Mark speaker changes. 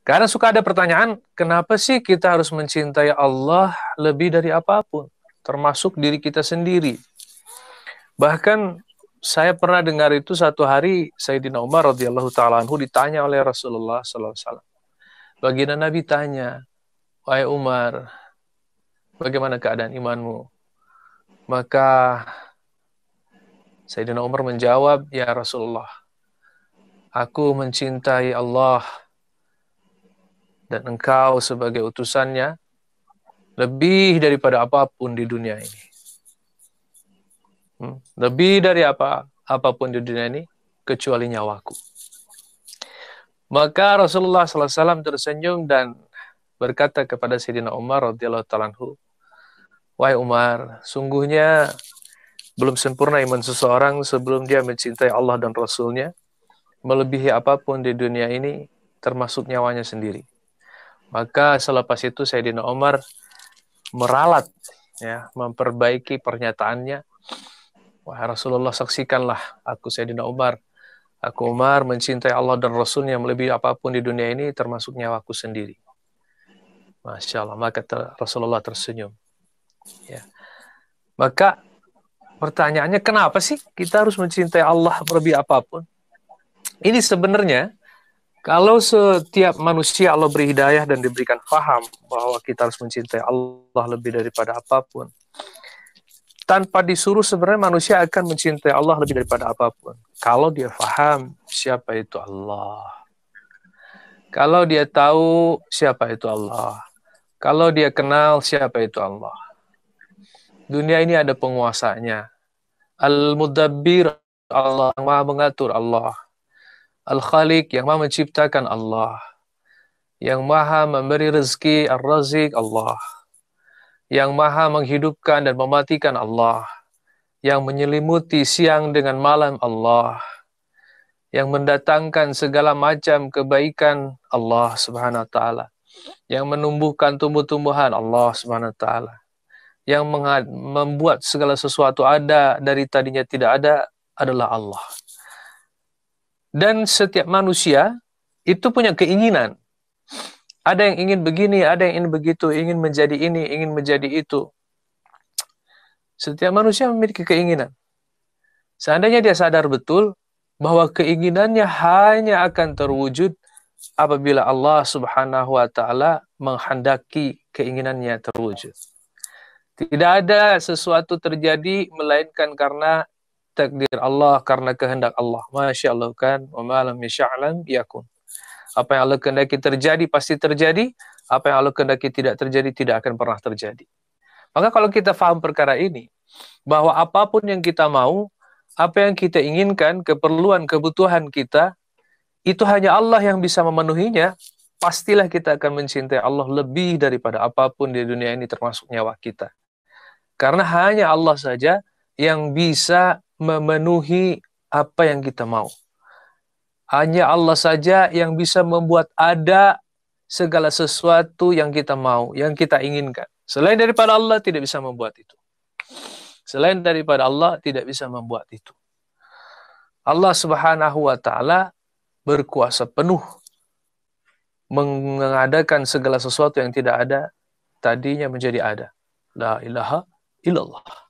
Speaker 1: Karena suka ada pertanyaan, kenapa sih kita harus mencintai Allah lebih dari apapun, termasuk diri kita sendiri? Bahkan saya pernah dengar itu satu hari Sayyidina Umar radhiyallahu taala anhu ditanya oleh Rasulullah sallallahu alaihi wasallam. Baginda Nabi tanya, "Wahai Umar, bagaimana keadaan imanmu?" Maka Sayyidina Umar menjawab, "Ya Rasulullah, aku mencintai Allah dan engkau sebagai utusannya lebih daripada apapun di dunia ini. Hmm, lebih dari apa apapun di dunia ini kecuali nyawaku. Maka Rasulullah SAW tersenyum dan berkata kepada Sayyidina Umar radhiyallahu talanhu, "Wahai Umar, sungguhnya belum sempurna iman seseorang sebelum dia mencintai Allah dan Rasulnya, melebihi apapun di dunia ini, termasuk nyawanya sendiri. Maka selepas itu Sayyidina Umar meralat ya, memperbaiki pernyataannya. Wahai Rasulullah saksikanlah aku Sayyidina Umar. Aku Umar mencintai Allah dan Rasul yang melebihi apapun di dunia ini termasuk nyawaku sendiri. Masya Allah, maka ter Rasulullah tersenyum. Ya. Maka pertanyaannya kenapa sih kita harus mencintai Allah melebihi apapun? Ini sebenarnya kalau setiap manusia Allah beri hidayah dan diberikan faham bahwa kita harus mencintai Allah lebih daripada apapun. Tanpa disuruh sebenarnya manusia akan mencintai Allah lebih daripada apapun. Kalau dia faham siapa itu Allah. Kalau dia tahu siapa itu Allah. Kalau dia kenal siapa itu Allah. Dunia ini ada penguasanya. Al-Mudabbir Allah, Maha Mengatur Allah Al-Khaliq yang maha menciptakan Allah. Yang maha memberi rezeki Ar-Razik Allah. Yang maha menghidupkan dan mematikan Allah. Yang menyelimuti siang dengan malam Allah. Yang mendatangkan segala macam kebaikan Allah Subhanahu wa taala. Yang menumbuhkan tumbuh-tumbuhan Allah Subhanahu wa taala. Yang membuat segala sesuatu ada dari tadinya tidak ada adalah Allah. Dan setiap manusia itu punya keinginan. Ada yang ingin begini, ada yang ingin begitu, ingin menjadi ini, ingin menjadi itu. Setiap manusia memiliki keinginan. Seandainya dia sadar betul bahwa keinginannya hanya akan terwujud apabila Allah Subhanahu wa taala menghendaki keinginannya terwujud. Tidak ada sesuatu terjadi melainkan karena takdir Allah karena kehendak Allah. Masya Allah kan, wa ma'alam yasha'lam yakun. Apa yang Allah kehendaki terjadi pasti terjadi, apa yang Allah kehendaki tidak terjadi tidak akan pernah terjadi. Maka kalau kita faham perkara ini, bahwa apapun yang kita mau, apa yang kita inginkan, keperluan, kebutuhan kita, itu hanya Allah yang bisa memenuhinya, pastilah kita akan mencintai Allah lebih daripada apapun di dunia ini termasuk nyawa kita. Karena hanya Allah saja yang bisa memenuhi apa yang kita mau. Hanya Allah saja yang bisa membuat ada segala sesuatu yang kita mau, yang kita inginkan. Selain daripada Allah tidak bisa membuat itu. Selain daripada Allah tidak bisa membuat itu. Allah Subhanahu wa taala berkuasa penuh mengadakan segala sesuatu yang tidak ada tadinya menjadi ada. La ilaha illallah.